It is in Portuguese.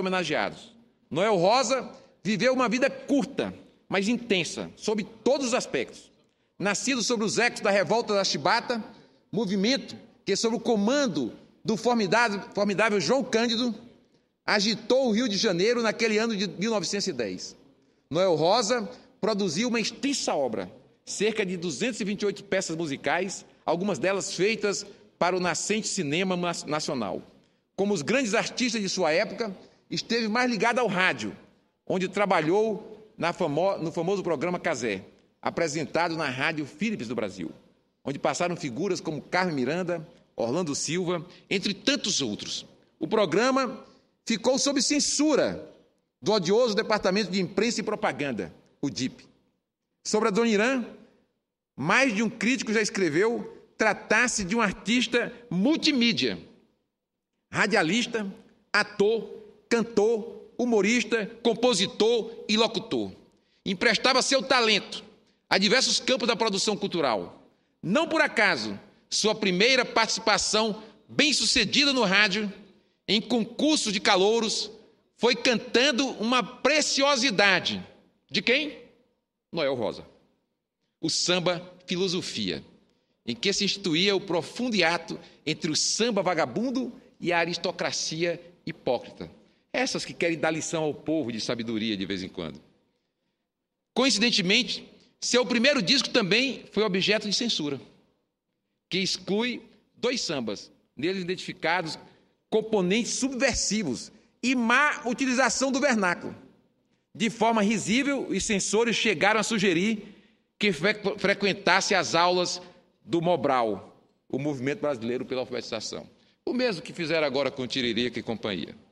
homenageados. Noel Rosa viveu uma vida curta, mas intensa, sob todos os aspectos. Nascido sobre os ecos da revolta da Chibata, movimento que, sob o comando do formidável, formidável João Cândido, agitou o Rio de Janeiro naquele ano de 1910. Noel Rosa produziu uma extensa obra, cerca de 228 peças musicais, algumas delas feitas para o nascente cinema nacional. Como os grandes artistas de sua época, esteve mais ligada ao rádio, onde trabalhou famo no famoso programa Casé, apresentado na rádio Philips do Brasil, onde passaram figuras como Carmen Miranda, Orlando Silva, entre tantos outros. O programa ficou sob censura do odioso Departamento de Imprensa e Propaganda, o DIP. Sobre a Dona Irã, mais de um crítico já escreveu tratar-se de um artista multimídia, radialista, ator, cantor, humorista, compositor e locutor. Emprestava seu talento a diversos campos da produção cultural. Não por acaso, sua primeira participação bem-sucedida no rádio, em concurso de calouros, foi cantando uma preciosidade. De quem? Noel Rosa. O samba filosofia, em que se instituía o profundo hiato entre o samba vagabundo e a aristocracia hipócrita. Essas que querem dar lição ao povo de sabedoria de vez em quando. Coincidentemente, seu primeiro disco também foi objeto de censura, que exclui dois sambas, neles identificados componentes subversivos e má utilização do vernáculo. De forma risível, os censores chegaram a sugerir que frequentasse as aulas do Mobral, o Movimento Brasileiro pela Alfabetização. O mesmo que fizeram agora com Tiririca e companhia.